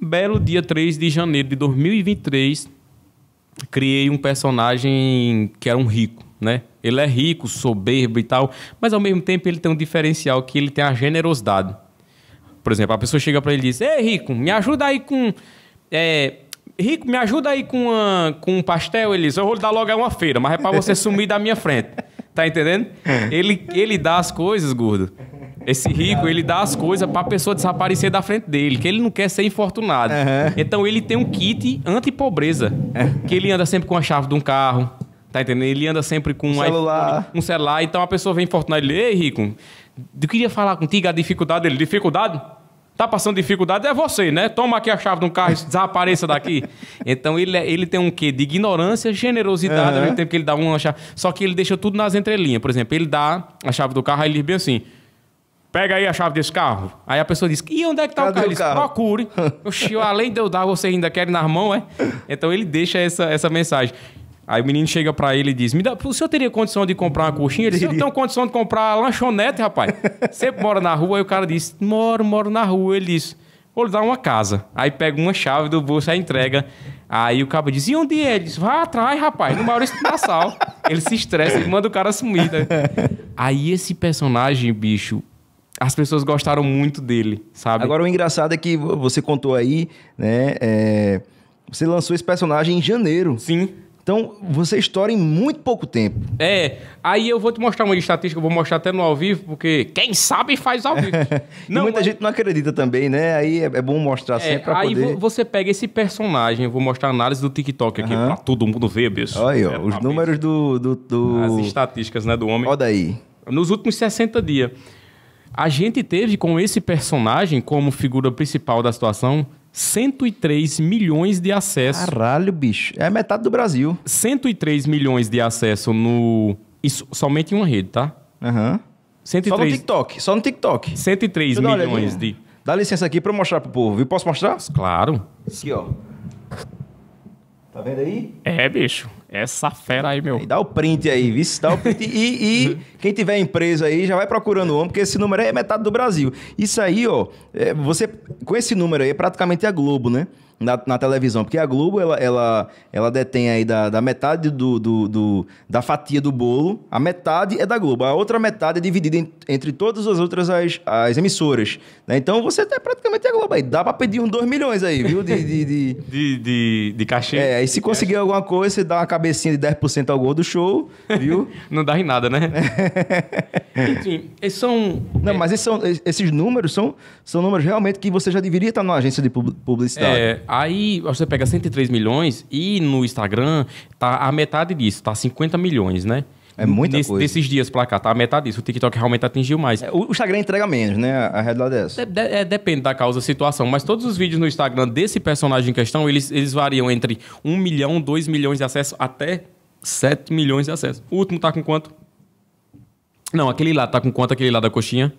belo dia 3 de janeiro de 2023, criei um personagem que era um rico, né? Ele é rico, soberbo e tal, mas ao mesmo tempo ele tem um diferencial que ele tem a generosidade. Por exemplo, a pessoa chega para ele e diz: "Ei, rico, me ajuda aí com é, rico, me ajuda aí com, uma, com um pastel". Ele diz: "Eu vou dar logo uma feira, mas é para você sumir da minha frente". Tá entendendo? ele ele dá as coisas, gordo. Esse rico, ele dá as coisas para a pessoa desaparecer da frente dele, que ele não quer ser infortunado. Uhum. Então ele tem um kit anti-pobreza, é. que ele anda sempre com a chave de um carro, tá entendendo? Ele anda sempre com um, celular. IPhone, um celular, então a pessoa vem infortunar ele, ei, rico, eu queria falar contigo a dificuldade dele. Dificuldade? Tá passando dificuldade? É você, né? Toma aqui a chave de um carro e desapareça daqui. então ele, é, ele tem um quê? De ignorância, generosidade, uhum. ao mesmo tempo que ele dá uma chave. Só que ele deixa tudo nas entrelinhas. Por exemplo, ele dá a chave do carro e ele diz bem assim: pega aí a chave desse carro. Aí a pessoa diz, e onde é que tá Cadê o carro? Ele diz, procure. Oxi, além de eu dar, você ainda quer na mão, é? Então ele deixa essa, essa mensagem. Aí o menino chega para ele e diz: Me dá, o senhor teria condição de comprar uma coxinha? Ele diz: Eu tenho condição de comprar lanchonete, rapaz. Sempre mora na rua. Aí o cara diz Moro, moro na rua. Ele diz Vou lhe dar uma casa. Aí pega uma chave do bolso, aí entrega. Aí o cabo diz: E onde é? Ele diz: Vá atrás, rapaz, no Maurício Nassau. ele se estressa, e manda o cara sumir. Né? Aí esse personagem, bicho, as pessoas gostaram muito dele, sabe? Agora, o engraçado é que você contou aí, né? É... você lançou esse personagem em janeiro. Sim. Então, você estoura em muito pouco tempo. É. Aí eu vou te mostrar uma estatística, eu vou mostrar até no ao vivo, porque quem sabe faz ao vivo. não, muita mas... É. gente não acredita também, né? Aí é, é bom mostrar é, sempre pra aí poder... Aí você pega esse personagem, eu vou mostrar a análise do TikTok aqui para pra todo mundo ver, bicho. Olha aí, é, ó, os números do, do, do, As estatísticas, né, do homem. Olha aí. Nos últimos 60 dias. A gente teve com esse personagem como figura principal da situação 103 milhões de acessos. Caralho, bicho. É metade do Brasil. 103 milhões de acesso no. Isso, somente em uma rede, tá? Aham. Uhum. 103... Só no TikTok. Só no TikTok. 103 milhões de. Dá licença aqui pra eu mostrar pro povo, viu? Posso mostrar? Claro. Aqui, ó. Tá vendo aí? É, bicho. Essa fera aí, meu. E dá o print aí, viu? Dá o print. e, e quem tiver empresa aí já vai procurando o homem, porque esse número é metade do Brasil. Isso aí, ó, é, você com esse número aí é praticamente a Globo, né? na, na, televisão, porque a Globo ela, ela, ela detém aí da, da metade do, do, do, da fatia do bolo, a metade é da Globo, a outra metade é dividida em, entre todas as outras as, as emissoras. Né? Então você tem praticamente a Globo aí, dá para pedir uns 2 milhões aí, viu? De, de, de... de, de, de cachê. É, e se conseguir alguma coisa, você dá uma cabecinha de 10% ao gol do show, viu? Não dá em nada, né? Enfim, esses são. Não, mas esses, são, esses números são, são números realmente que você já deveria estar numa agência de publicidade. É aí você pega 103 milhões e no Instagram tá a metade disso, tá 50 milhões, né? É muita Nesse, coisa. Desses dias pra cá, tá a metade disso. O TikTok realmente atingiu mais. É, o Instagram entrega menos, né? A realidade é essa. De, de, é, depende da causa, situação. Mas todos os vídeos no Instagram desse personagem em questão, eles, eles variam entre 1 milhão, 2 milhões de acessos até 7 milhões de acessos. O último tá com quanto? Não, aquele lá tá com quanto? Aquele lá da coxinha?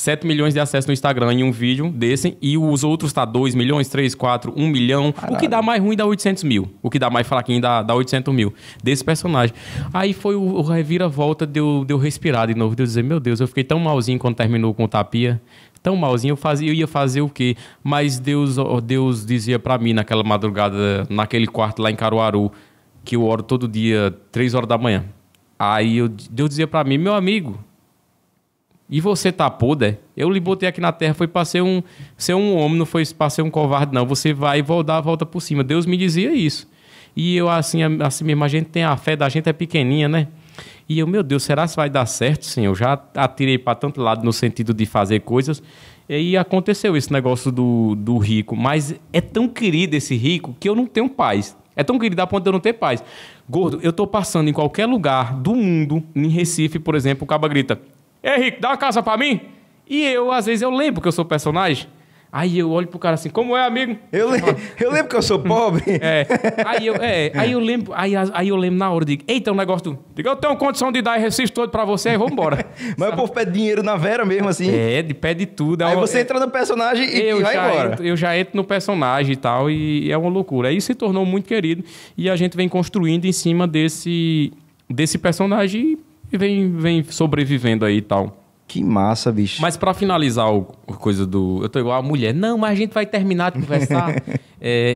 7 milhões de acessos no Instagram em um vídeo desse, e os outros tá 2 milhões, 3, 4, 1 milhão. Caralho. O que dá mais ruim dá 800 mil. O que dá mais fraquinho dá, dá 800 mil. Desse personagem. Aí foi o, o reviravolta, deu, deu respirar de novo, deu dizer, meu Deus, eu fiquei tão malzinho quando terminou com o Tapia tão malzinho, eu, fazia, eu ia fazer o quê? Mas Deus, Deus dizia para mim naquela madrugada, naquele quarto lá em Caruaru, que eu oro todo dia, três horas da manhã. Aí eu, Deus dizia para mim, meu amigo, e você tá podre? Eu lhe botei aqui na terra, foi para ser um, ser um homem, não foi para ser um covarde, não. Você vai voltar a volta por cima. Deus me dizia isso. E eu, assim, assim mesmo, a gente tem a fé da gente é pequenininha, né? E eu, meu Deus, será que vai dar certo? Sim, eu já atirei para tanto lado no sentido de fazer coisas. E aconteceu esse negócio do, do rico. Mas é tão querido esse rico que eu não tenho paz. É tão querido a ponto de eu não ter paz. Gordo, eu tô passando em qualquer lugar do mundo, em Recife, por exemplo, o caba grita: Ei, rico, dá uma calça pra mim? E eu, às vezes, eu lembro que eu sou personagem. Aí eu olho pro cara assim, como é, amigo? Eu, le eu lembro que eu sou pobre. é. Aí eu, é, aí eu lembro, aí, aí eu lembro na hora, digo, eita, é um negócio do. diga, eu tenho condição de dar Recife todo pra você, aí vambora. Mas o povo pede dinheiro na vera mesmo, assim. É, pede tudo. É aí, você é, entra no personagem e, eu e vai embora. Entro, eu já entro no personagem e tal, e é uma loucura. Aí se tornou muito querido e a gente vem construindo em cima desse, desse personagem e vem, vem sobrevivendo aí e tal. Que massa, bicho. Mas para finalizar o, o, coisa do. Eu tô igual a mulher. Não, mas a gente vai terminar de conversar. é,